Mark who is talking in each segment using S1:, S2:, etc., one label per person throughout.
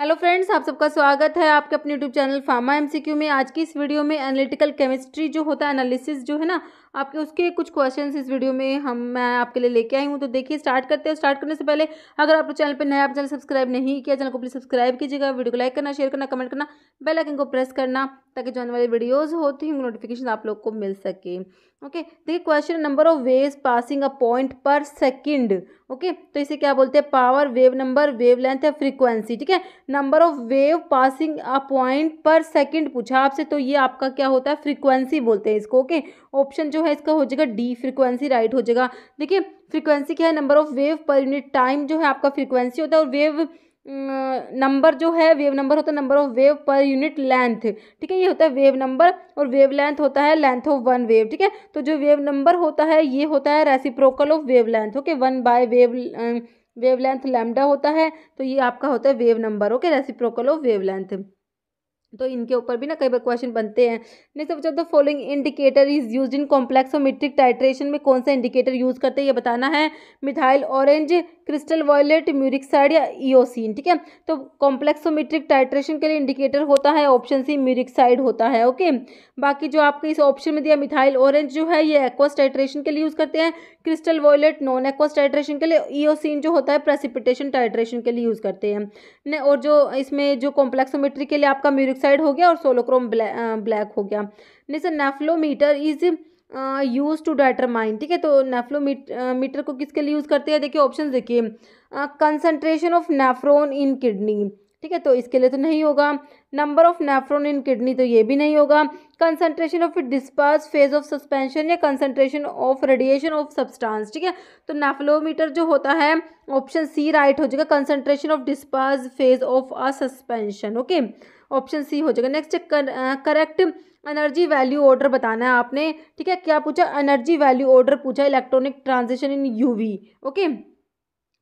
S1: Hello friends आप सबका स्वागत है आपके अपने यूट्यूब चैनल फार्मा एमसीक्यू में आज की इस वीडियो में एनालिटिकल केमिस्ट्री जो होता है एनालिसिस जो है ना आपके उसके कुछ क्वेश्चंस इस वीडियो में हम मैं आपके लिए लेके आई हूँ तो देखिए स्टार्ट करते हैं स्टार्ट करने से पहले अगर आप चैनल पर नया आप चैनल सब्सक्राइब नहीं किया चैनल को प्लीज सब्सक्राइब कीजिएगा वीडियो को लाइक करना शेयर करना कमेंट करना बेलाइकन को प्रेस करना ताकि जो आने वाली वीडियोज़ होती हैं नोटिफिकेशन आप लोग को मिल सके ओके देखिए question number of waves passing a point पर सेकेंड ओके तो इसे क्या बोलते हैं power wave number wavelength या फ्रीक्वेंसी ठीक है number of wave passing a point पर सेकंड पूछा आपसे तो ये आपका क्या होता है फ्रीक्वेंसी बोलते हैं इसको ओके ऑप्शन जो है इसका हो जाएगा डी फ्रीक्वेंसी राइट हो जाएगा देखिए फ्रीक्वेंसी क्या है number of wave per unit time जो है आपका फ्रीक्वेंसी होता है और वेव नंबर जो है वेव नंबर होता है number of wave per unit length ठीक है ये होता है वेव नंबर और वेव लेंथ होता है लेंथ ऑफ वन वेव ठीक है तो जो वेव नंबर होता है ये होता है reciprocal of wave wavelength okay one by wave wavelength lambda होता है तो ये आपका होता है wave number okay reciprocal of wave wavelength तो इनके ऊपर भी ना कई बार क्वेश्चन बनते हैं नेक्स्ट बच्चों the following indicator is use in complexometric titration में कौन सा इंडिकेटर यूज करते हैं ये बताना है methyl orange crystal violet murexide या ईओसिन ठीक है तो कॉम्प्लेक्स और मीट्रिक टाइट्रेशन के लिए इंडिकेटर होता है ऑप्शन सी म्यूरिकसाइड होता है ओके बाकी जो आपके इस ऑप्शन में दिया मिथाइल ऑरेंज जो है ये एक्वस टाइट्रेशन के लिए यूज करते हैं crystal violet non aqueous titration के लिए ईओसिन जो होता है प्रेसिपिटेशन टाइट्रेशन के लिए यूज करते हैं और जो इसमें जो कॉम्प्लेक्सोमेट्री के लिए आपका म्यूरिक साइड हो गया और सोलोक्रोम ब्लैक ब्लैक हो गया next nephelometer is use to determine ठीक है तो नेफ्लोमीटर को किसके लिए यूज़ करते हैं देखिए ऑप्शन देखिए concentration of nephron in kidney ठीक है तो इसके लिए तो नहीं होगा number of nephron in kidney तो ये भी नहीं होगा concentration of disperse phase of suspension या concentration of radiation of substance ठीक है तो नेफ्लोमीटर जो होता है ऑप्शन सी राइट हो जाएगा concentration of disperse phase of a suspension okay option C हो जाएगा next correct energy value order बताना है आपने ठीक है क्या पूछा एनर्जी वैल्यू ऑर्डर पूछा electronic transition in UV okay okay?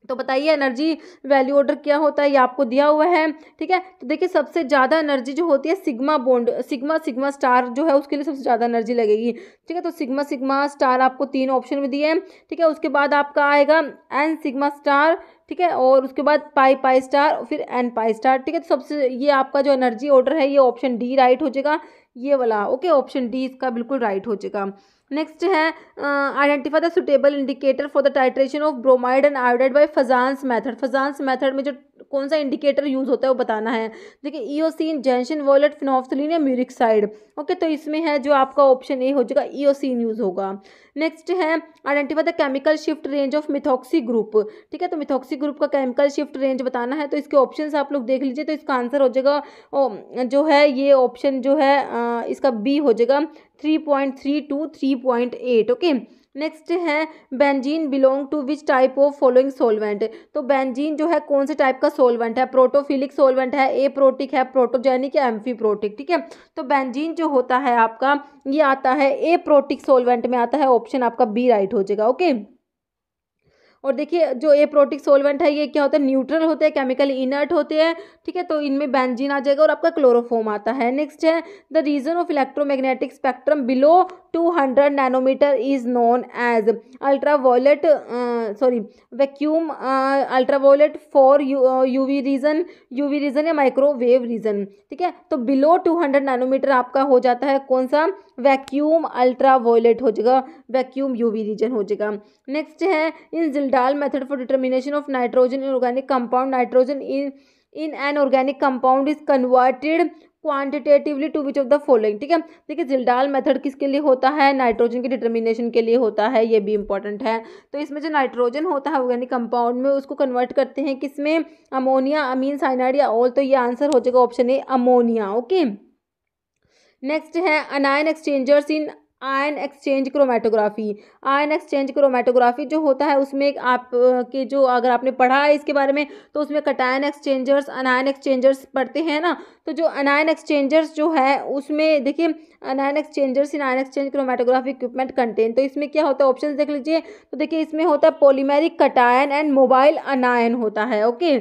S1: तो बताइए एनर्जी वैल्यू ऑर्डर क्या होता है ये आपको दिया हुआ है ठीक है तो देखिए सबसे ज़्यादा एनर्जी जो होती है sigma bond sigma sigma star जो है उसके लिए सबसे ज़्यादा एनर्जी लगेगी ठीक है तो सिग्मा सिग्मा स्टार आपको तीन ऑप्शन में दिए हैं ठीक है उसके बाद आपका आएगा एन सिग्मा स्टार ठीक है और उसके बाद पाई पाई स्टार फिर एन पाई स्टार ठीक है तो सबसे ये आपका जो एनर्जी ऑर्डर है ये ऑप्शन डी राइट हो जाएगा ये वाला ओके ऑप्शन डी इसका बिल्कुल राइट हो जाएगा नेक्स्ट है identify the suitable indicator for the titration of bromide and iodide by Fajans method Fajans method में जो कौन सा इंडिकेटर यूज़ होता है वो बताना है देखिए ईओसिन जेंशन वॉयलेट फिनोफ्थलिन या म्यूरिक्साइड ओके तो इसमें है जो आपका ऑप्शन ए हो जाएगा ईओसिन यूज़ होगा नेक्स्ट है identify the chemical shift range of methoxy group ठीक है तो मिथॉक्सी ग्रुप का केमिकल शिफ्ट रेंज बताना है तो इसके ऑप्शन आप लोग देख लीजिए तो इसका आंसर हो जाएगा जो है ये ऑप्शन जो है इसका बी हो जाएगा three point three two three point eight okay next है benzene belong to which type of following solvent तो बेंजीन जो है कौन से टाइप का सोलवेंट है प्रोटोफिलिक सोलवेंट है ए प्रोटिक है प्रोटोजेनिक या एम्फी प्रोटिक ठीक है तो बेंजीन जो होता है आपका ये आता है ए प्रोटिक सोलवेंट में आता है ऑप्शन आपका बी राइट हो जाएगा ओके और देखिए जो एप्रोटिक सोलवेंट है ये क्या होता है न्यूट्रल होते हैं केमिकल इनर्ट होते हैं ठीक है तो इनमें बेंजीन आ जाएगा और आपका क्लोरोफोम आता है नेक्स्ट है the region of electromagnetic spectrum below 200 nanometer is known as ultraviolet sorry vacuum ultraviolet far UV region UV region या माइक्रोवेव रीजन ठीक है तो बिलो 200 नैनोमीटर आपका हो जाता है कौन सा वैक्यूम अल्ट्रावायलेट हो जाएगा वैक्यूम यूवी रीजन हो जाएगा नेक्स्ट है इन डाल method for determination of nitrogen in organic compound nitrogen in in an organic compound is converted quantitatively to which of the following ठीक है देखिए जिल्डाल मेथड किसके लिए होता है नाइट्रोजन के डिटर्मिनेशन के लिए होता है ये भी इंपॉर्टेंट है तो इसमें जो नाइट्रोजन होता है ऑर्गेनिक कंपाउंड में उसको कन्वर्ट करते हैं किसमें अमोनिया अमीन साइनाइड या ऑल तो ये आंसर हो जाएगा option A ammonia okay next है anion exchangers in ion exchange chromatography ion exchange chromatography जो होता है उसमें एक आप के जो अगर आपने पढ़ा है इसके बारे में तो उसमें कटायन एक्सचेंजर्स अनायन एक्सचेंजर्स पढ़ते हैं ना तो जो अनायन एक्सचेंजर्स जो है उसमें देखिए anion exchangers in ion exchange chromatography equipment contain तो इसमें क्या होता है ऑप्शन देख लीजिए तो देखिए इसमें होता है polymeric cation and mobile anion होता है ओके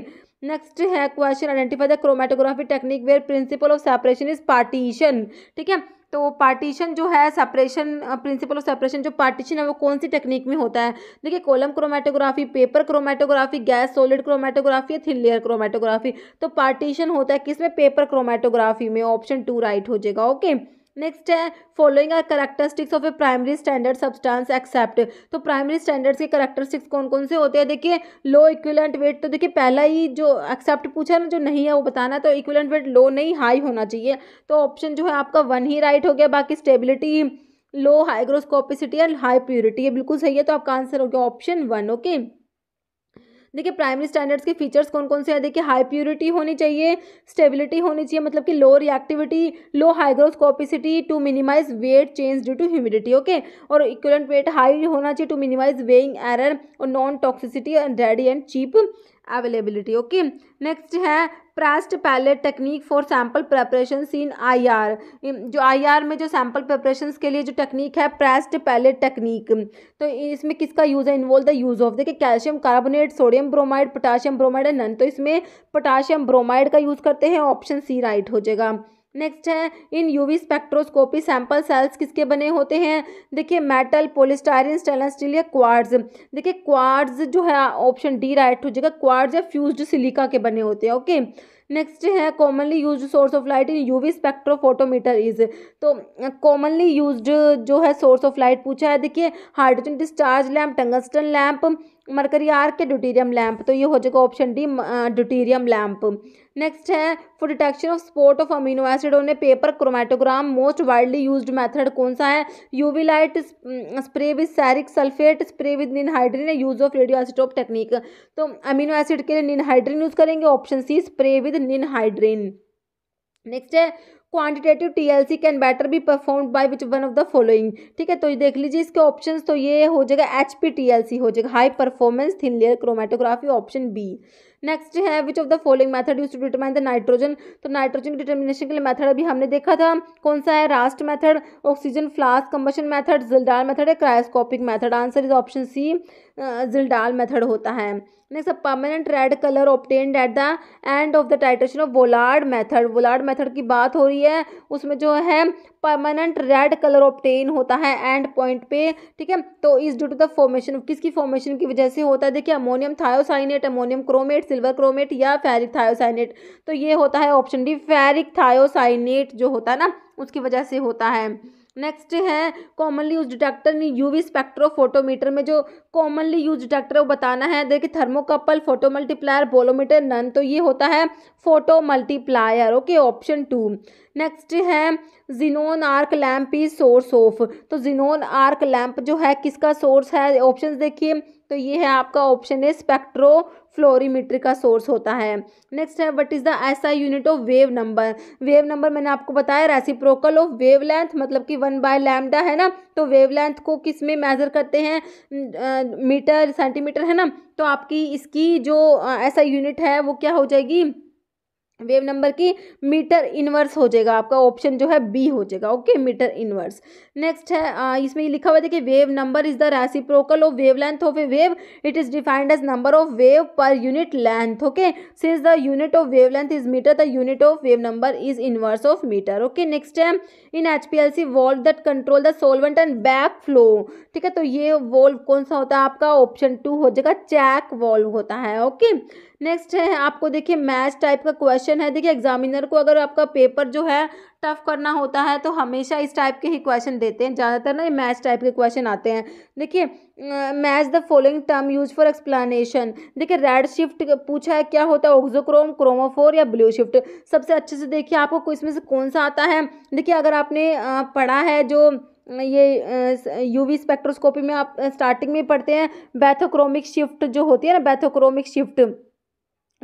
S1: नेक्स्ट है question identify the chromatography technique where principle of separation is partition ठीक है तो पार्टीशन जो है सेपरेशन प्रिंसिपल ऑफ सेपरेशन जो पार्टीशन है वो कौन सी टेक्निक में होता है देखिए column chromatography paper chromatography gas solid chromatography या थिन लेयर क्रोमेटोग्राफी तो पार्टीशन होता है किसमें पेपर क्रोमेटोग्राफी में ऑप्शन टू राइट हो जाएगा ओके okay? नेक्स्ट है following are characteristics of a primary standard substance except तो प्राइमरी स्टैंडर्ड्स के करेक्टरिस्टिक्स कौन कौन से होते हैं देखिए लो इक्विलेंट वेट तो देखिए पहला ही जो एक्सेप्ट पूछा है ना जो नहीं है वो बताना तो इक्विलेंट वेट लो नहीं हाई होना चाहिए तो ऑप्शन जो है आपका वन ही राइट हो गया बाकी stability low hygroscopicity and high purity ये बिल्कुल सही है तो आपका आंसर हो गया ऑप्शन वन ओके देखिए प्राइमरी स्टैंडर्ड्स के फीचर्स कौन कौन से हैं देखिए हाई प्योरिटी होनी चाहिए स्टेबिलिटी होनी चाहिए मतलब कि low reactivity low hygroscopicity to minimize weight change due to humidity okay और इक्वलेंट वेट हाई होना चाहिए टू मिनिमाइज वेइंग एरर और non toxicity and ready and cheap availability okay next है pressed pellet technique for sample preparation in IR जो IR में जो sample preparation के लिए जो टेक्निक है प्रेस्ट पैलेट टेक्निक तो इसमें किसका यूज़ है इन्वॉल्व द यूज़ ऑफ देखिए calcium carbonate sodium bromide potassium bromide है नन तो इसमें पोटाशियम ब्रोमाइड का यूज़ करते हैं ऑप्शन सी राइट हो जाएगा नेक्स्ट है in UV spectroscopy sample cells किसके बने होते हैं देखिए मेटल पोलिस्टायरिन स्टेनलेस स्टील या क्वार्ड्स देखिए क्वार्ड्स जो है ऑप्शन डी राइट हो जाएगा क्वार्ड्स या फ्यूज्ड सिलिका के बने होते हैं ओके नेक्स्ट है commonly use source of light in UV spectrophotometer is तो कॉमनली यूज जो है सोर्स ऑफ लाइट पूछा है देखिए hydrogen discharge lamp tungsten lamp mercury arc deuterium lamp तो ये हो जाएगा option D deuterium lamp next है for detection of spot of amino acid on a paper chromatogram most widely use method कौन सा है UV light spray with ceric sulphate spray with ninhydrin use of radio isotope technique तो amino acid के लिए ninhydrin use करेंगे option C spray with ninhydrin next है quantitative TLC can better be perform by which one of the following ठीक है तो ये देख लीजिए इसके ऑप्शंस तो ये हो जाएगा H P T L C हो जाएगा high performance thin layer chromatography option B next है which of the following method use to determine the nitrogen तो नाइट्रोजन की डिटर्मिनेशन के लिए मेथड अभी हमने देखा था कौन सा है Rast method oxygen flask combustion method Kjeldahl method है cryoscopic method answer is option C Kjeldahl method होता है next permanent red colour obtained at the end of the titration of Volhard method Volhard method की बात हो रही है उसमें जो है परमानेंट रेड कलर ऑप्टेन होता है एंड पॉइंट पे ठीक है तो इस ड्यू टू द फॉर्मेशन किसकी फॉर्मेशन की वजह से होता है देखिए ammonium thiocyanate ammonium chromate silver chromate या फेरिक थायोसाइनेट तो ये होता है ऑप्शन डी फेरिक थायोसाइनेट जो होता है ना उसकी वजह से होता है नेक्स्ट है commonly use detector UV spectrophotometer में जो कॉमनली यूज डिटेक्टर वो बताना है देखिए thermocouple photo multiplier bolometer none तो ये होता है photo multiplier okay option two next है xenon arc lamp is source of तो जिनोन आर्क लैम्प जो है किसका सोर्स है ऑप्शन देखिए तो ये है आपका ऑप्शन है स्पेक्ट्रो फ्लोरीमीटर का सोर्स होता है नेक्स्ट है what is the SI unit of wave number wave number मैंने आपको बताया प्रोकल ऑफ वेव लेंथ मतलब कि वन बाय लैमडा है ना तो वेव लेंथ को किस में मेजर करते हैं मीटर सेंटीमीटर है ना तो आपकी इसकी जो ऐसा यूनिट है वो क्या हो जाएगी वेव नंबर की मीटर इनवर्स हो जाएगा आपका ऑप्शन जो है बी हो जाएगा ओके मीटर इनवर्स नेक्स्ट है आ, इसमें ये लिखा हुआ है देखिए wave number is the reciprocal of wave length of a wave it is defined as number of wave per unit length okay since the unit of wave length is metre the unit of wave number is inverse of metre okay next है in H P L C valve that control the solvent and back flow ठीक है तो ये valve कौन सा होता है आपका ऑप्शन टू हो जाएगा चैक वॉल्व होता है ओके नेक्स्ट है आपको देखिए मैच टाइप का क्वेश्चन क्वेश्चन है देखिए एग्जामिनर को अगर आपका पेपर जो है टफ करना होता है तो हमेशा इस टाइप के ही क्वेश्चन देते हैं ज़्यादातर ना मैथ टाइप के क्वेश्चन आते हैं देखिए match the following term use for explanation देखिए रेड शिफ्ट पूछा है क्या होता है ओक्जोक्रोम क्रोमोफोर या ब्लू शिफ्ट सबसे अच्छे से देखिए आपको इसमें से कौन सा आता है देखिए अगर आपने पढ़ा है जो ये यूवी स्पेक्ट्रोस्कोपी में आप स्टार्टिंग में पढ़ते हैं बैथोक्रोमिक शिफ्ट जो होती है ना बैथोक्रोमिक शिफ्ट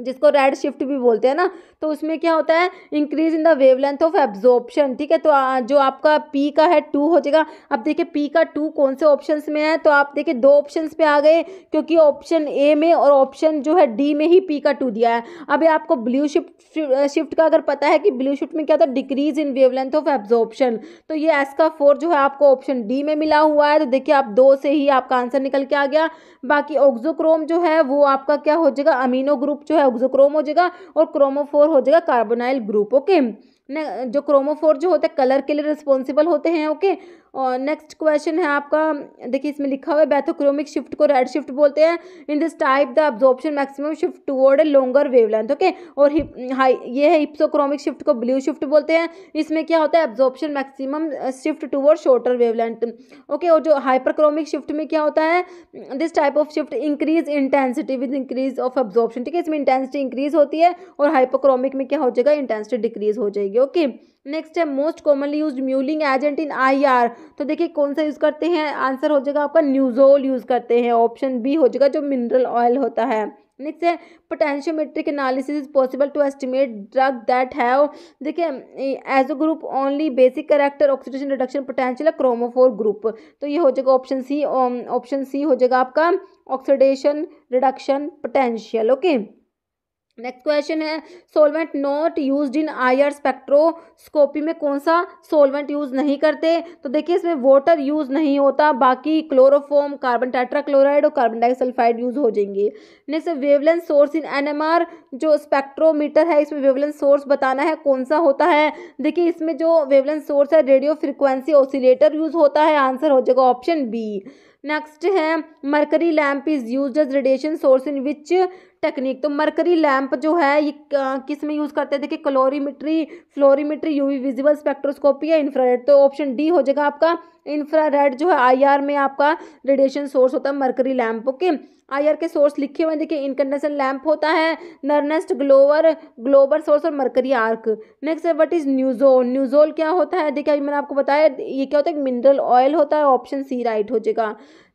S1: जिसको रेड शिफ्ट भी बोलते हैं ना तो उसमें क्या होता है increase in the wavelength of absorption ठीक है तो जो आपका पी का है टू हो जाएगा अब देखिए पी का टू कौन से ऑप्शंस में है तो आप देखिए दो ऑप्शंस पे आ गए क्योंकि ऑप्शन ए में और ऑप्शन जो है डी में ही पी का टू दिया है अभी आपको ब्लू शिफ्ट शिफ्ट का अगर पता है कि ब्लू शिफ्ट में क्या होता है decrease in wavelength of absorption तो ये एस का फोर जो है आपको ऑप्शन डी में मिला हुआ है तो देखिए आप दो से ही आपका आंसर निकल के आ गया बाकी ऑक्जोक्रोम जो है वो आपका क्या हो जाएगा अमीनो ग्रुप जो है है ऑक्सोक्रोम हो जाएगा और क्रोमोफोर हो जाएगा कार्बोनाइल ग्रुप ओके जो क्रोमोफोर जो होते हैं कलर के लिए रिस्पॉन्सिबल होते हैं ओके और नेक्स्ट क्वेश्चन है आपका देखिए इसमें लिखा हुआ है बैथोक्रोमिक शिफ्ट को रेड शिफ्ट बोलते हैं in this type the absorption maximum shift toward a longer wavelength okay और हाई ये है हिप्सोक्रोमिक शिफ्ट को ब्लू शिफ्ट बोलते हैं इसमें क्या होता है absorption maximum shift toward shorter wavelength okay और जो हाइपरक्रोमिक शिफ्ट में क्या होता है this type of shift increase intensity with increase of absorption ठीक है इसमें इंटेंसिटी इंक्रीज होती है और हाइपोक्रोमिक में क्या हो जाएगा इंटेंसिटी डिक्रीज हो जाएगी ओके okay? नेक्स्ट है most commonly use mulling agent in IR तो देखिए कौन सा यूज़ करते हैं आंसर हो जाएगा आपका न्यूजोल यूज़ करते हैं ऑप्शन बी हो जाएगा जो मिनरल ऑयल होता है नेक्स्ट है potentiometric analysis is possible to estimate drug that have देखिए as a group only basic character oxidation reduction potential chromophore group तो ये हो जाएगा ऑप्शन सी ऑप्शन सी हो जाएगा आपका oxidation reduction potential okay next question है solvent not used in IR spectroscopy में कौन सा सोलवेंट यूज़ नहीं करते तो देखिए इसमें वाटर यूज़ नहीं होता बाकी क्लोरोफॉम कार्बन टेट्राक्लोराइड और कार्बन डाइसल्फाइड यूज़ हो जाएंगे next wavelength source in NMR जो स्पेक्ट्रोमीटर है इसमें वेवलेंस सोर्स बताना है कौन सा होता है देखिए इसमें जो वेवलेंस सोर्स है रेडियो फ्रिक्वेंसी ऑसिलेटर यूज़ होता है आंसर हो जाएगा ऑप्शन बी नेक्स्ट है mercury lamp is use as radiation source in which technique तो मरकरी लैंप जो है ये किस में यूज़ करते हैं देखिए colorimetry fluorimetry UV visible spectroscopy या इंफ्रारेड तो ऑप्शन डी हो जाएगा आपका इंफ्रारेड जो है आईआर में आपका रेडिएशन सोर्स होता है मरकरी लैंप ओके आईआर के सोर्स लिखे हुए हैं देखिए इनकंडसन लैंप होता है नर्नेस्ट ग्लोवर ग्लोबर सोर्स और मरकरी आर्क नेक्स्ट है वट इज़ न्यूजोल न्यूजोल क्या होता है देखिए अभी मैंने आपको बताया ये क्या होता है मिनरल ऑयल होता है ऑप्शन सी राइट हो जाएगा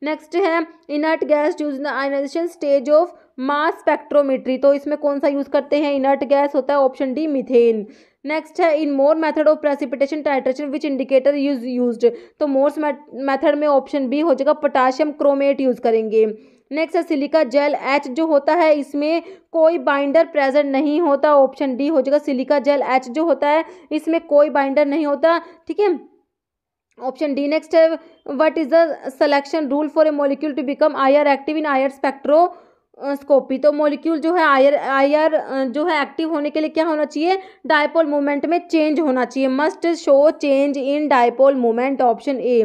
S1: नेक्स्ट है inert gas use the stage of mass spectrometry तो इसमें कौन सा यूज़ करते हैं इनर्ट गैस होता है ऑप्शन डी मिथेन नेक्स्ट है in Mohr method of precipitation titration which indicator use used तो मोर्स मेथड में ऑप्शन बी हो जाएगा पोटाशियम क्रोमेट यूज़ करेंगे नेक्स्ट है सिलिका जेल एच जो होता है इसमें कोई बाइंडर प्रेजेंट नहीं होता ऑप्शन डी हो जाएगा सिलिका जेल एच जो होता है इसमें कोई बाइंडर नहीं होता ठीक है ऑप्शन डी नेक्स्ट है what is the selection rule for a molecule to become IR active in IR spectroscopy तो मॉलिक्यूल जो है आयर आयर जो है एक्टिव होने के लिए क्या होना चाहिए डायपोल मूवमेंट में चेंज होना चाहिए must show change in dipole movement option A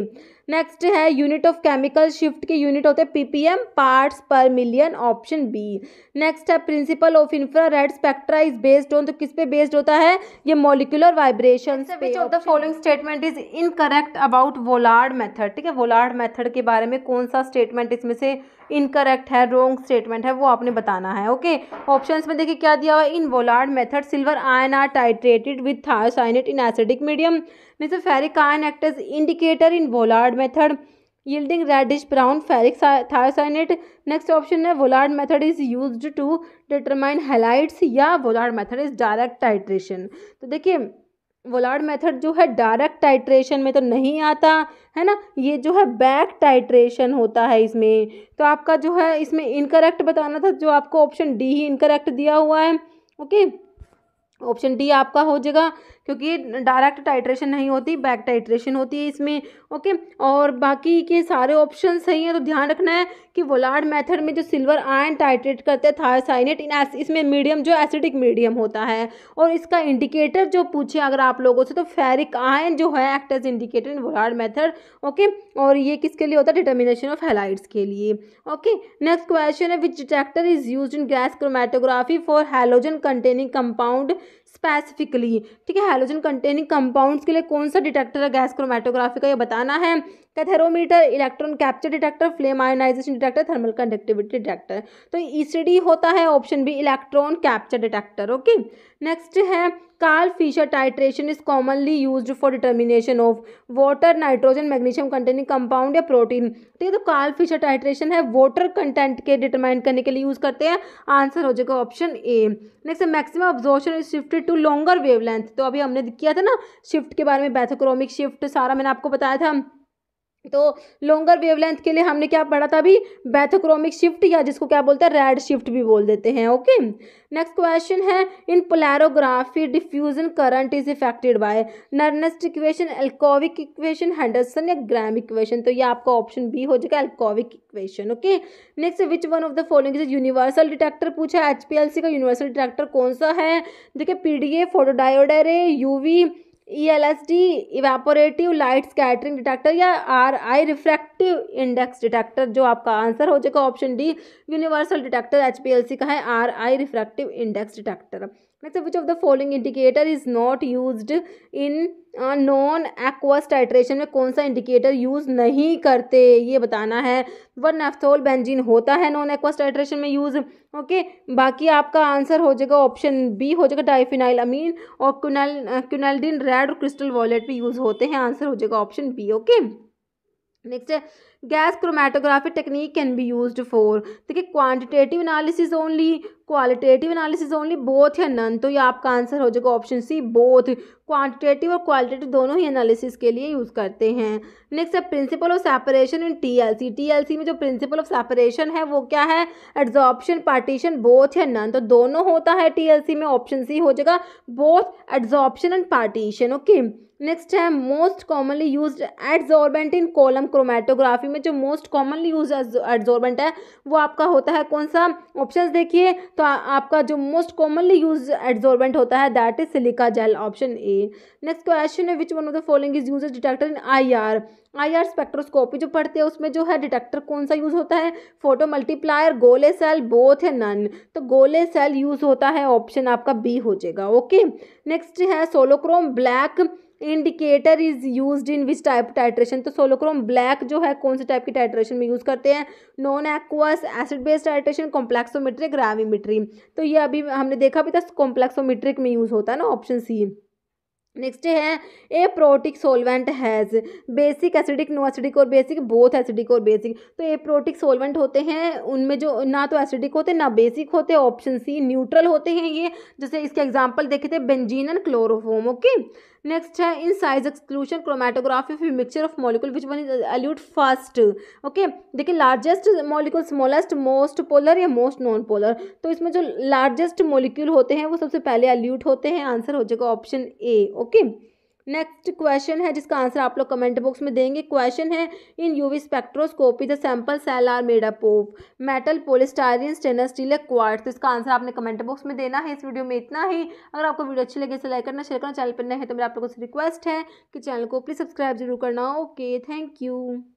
S1: next है यूनिट ऑफ केमिकल शिफ्ट के यूनिट होते हैं PPM parts per million option B next है principle of infra red spectra is based on तो किस पे बेस्ड होता है ये molecular vibration which of the following statement is incorrect about Volhard method ठीक है वोलार्ड मेथड के बारे में कौन सा स्टेटमेंट इसमें से इनकरेक्ट है रोंग स्टेटमेंट है वो आपने बताना है ओके ऑप्शन में देखिए क्या दिया हुआ in Volhard method silver ion are titrated with thiocyanate in acidic medium means ferric ion act as indicator in Volhard method yielding reddish brown ferric thiocyanate next option है Volhard method is use to determine halides या Volhard method is direct titration तो देखिए वोलार्ड method जो है direct titration में तो नहीं आता है ना ये जो है बैक टाइट्रेशन होता है इसमें तो आपका जो है इसमें इनकरेक्ट बताना था जो आपको ऑप्शन डी ही इनकरेक्ट दिया हुआ है ओके ऑप्शन डी आपका हो जाएगा क्योंकि डायरेक्ट टाइट्रेशन नहीं होती बैक टाइट्रेशन होती है इसमें ओके और बाकी के सारे ऑप्शन सही हैं तो ध्यान रखना है कि वोलार्ड मेथड में जो सिल्वर आयन टाइट्रेट करते हैं थायसाइनेट इन इसमें मीडियम जो एसिडिक मीडियम होता है और इसका इंडिकेटर जो पूछे अगर आप लोगों से तो फेरिक आयन जो है act as indicator in Volhard method okay और ये किसके लिए होता है डिटर्मिनेशन ऑफ हेलाइट्स के लिए ओके नेक्स्ट क्वेश्चन है which detector is use in gas chromatography for halogen containing compound specifically ठीक है हेलोजन कंटेनिंग कंपाउंड्स के लिए कौन सा डिटेक्टर है गैस क्रोमेटोग्राफी का ये बताना है katharometer electron capture detector flame ionisation detector thermal conductivity detector तो ईसीडी e होता है option B electron capture detector okay next है Karl Fischer titration is commonly use for determination of water nitrogen magnesium containing compound या protein ठीक तो है तो Karl Fischer titration है वाटर कंटेंट के डिटरमाइन करने के लिए यूज करते हैं आंसर हो जाएगा option A next maximum absorption is shifted to longer wavelength तो अभी हमने किया था ना शिफ्ट के बारे में बैथोक्रोमिक शिफ्ट सारा मैंने आपको बताया था तो लॉन्गर वेवलेंथ के लिए हमने क्या पढ़ा था अभी बैथोक्रोमिक शिफ्ट या जिसको क्या बोलते हैं रेड शिफ्ट भी बोल देते हैं ओके नेक्स्ट क्वेश्चन है in polarography diffusion current is affected by Nernst equation Ilkovic equation Henderson या ग्राम इक्वेशन तो ये आपका ऑप्शन बी हो जाएगा Ilkovic equation okay next which one of the following is universal detector पूछा H का universal detector कौन सा है देखिए P D A photodiode UV E L S D evaporative light scattering detector या R I refractive index detector जो आपका answer हो जाएगा option D universal detector H P L C का है R I refractive index detector Next, which of the following indicator is not use in non aqueous titration में कौन सा indicator use नहीं करते ये बताना है वन एफ्थोल बेंजीन होता है नॉन एक्वस टाइट्रेशन में यूज़ ओके बाकी आपका आंसर हो जाएगा ऑप्शन बी हो जाएगा डाइफिनाइल अमीन और क्यूनल क्यूनल्डिन रेड और क्रिस्टल वॉलेट भी यूज़ होते हैं आंसर हो जाएगा ऑप्शन बी ओके नेक्स्ट है gas chromatography technique can be used for देखिए quantitative analysis only qualitative analysis only both या नन तो ये आपका आंसर हो जाएगा ऑप्शन सी बोथ क्वांटिटेटिव और क्वालिटेटिव दोनों ही एनालिसिस के लिए यूज़ करते हैं नेक्स्ट है principle of separation in TLC TLC में जो प्रिंसिपल ऑफ सेपरेशन है वो क्या है एड्जॉर्प्शन पार्टीशन बोथ या नन तो दोनों होता है टीएलसी में ऑप्शन सी हो जाएगा both adsorption and partition okay next है most commonly use adsorbent in column chromatography में जो मोस्ट कॉमनली यूज एडजॉर्बेंट है वो आपका होता है कौन सा ऑप्शंस देखिए तो आ, आपका जो मोस्ट कॉमनली यूज एड्जॉर्बेंट होता है that is silica gel option A next question है which one of the following is use detector in I R I R spectroscopy जो पढ़ते हैं उसमें जो है डिटेक्टर कौन सा यूज़ होता है photo multiplier Golay cell both है नन तो गोले सेल यूज़ होता है ऑप्शन आपका बी हो जाएगा ओके नेक्स्ट है solochrome black indicator is use in which type titration तो सोलोक्रोम ब्लैक जो है कौन से टाइप की टाइट्रेशन में यूज़ करते हैं non aqueous acid based titration complexometric gravimetry तो ये अभी हमने देखा भी था कॉम्प्लेक्सोमेट्रिक में यूज़ होता है ना ऑप्शन सी नेक्स्ट है aprotic solvent has basic acidic no acidic और बेसिक बोथ एसिडिक और बेसिक तो ए प्रोटिक सोलवेंट होते हैं उनमें जो ना तो एसिडिक होते ना बेसिक होते ऑप्शन सी न्यूट्रल होते हैं ये जैसे इसके एग्जांपल देखे थे benzene and chloroform okay next है in size exclusion chromatography of mixture of molecule which one is elute first okay देखिए largest molecule smallest most polar या मोस्ट नॉन पोलर तो इसमें जो लार्जेस्ट मॉलिक्यूल होते हैं वो सबसे पहले एल्यूट होते हैं आंसर हो जाएगा option A okay next question है जिसका आंसर आप लोग कमेंट बॉक्स में देंगे क्वेश्चन है in UV spectroscopy the sample cell are made up of metal polystyrene stainless steel quartz तो इसका आंसर आपने कमेंट बॉक्स में देना है इस वीडियो में इतना ही अगर आपको वीडियो अच्छी लगे इसे लाइक करना शेयर करना चैनल पर नए है तो मेरे आप लोगों से रिक्वेस्ट है कि चैनल को प्लीज़ सब्सक्राइब जरूर करना ओके थैंक यू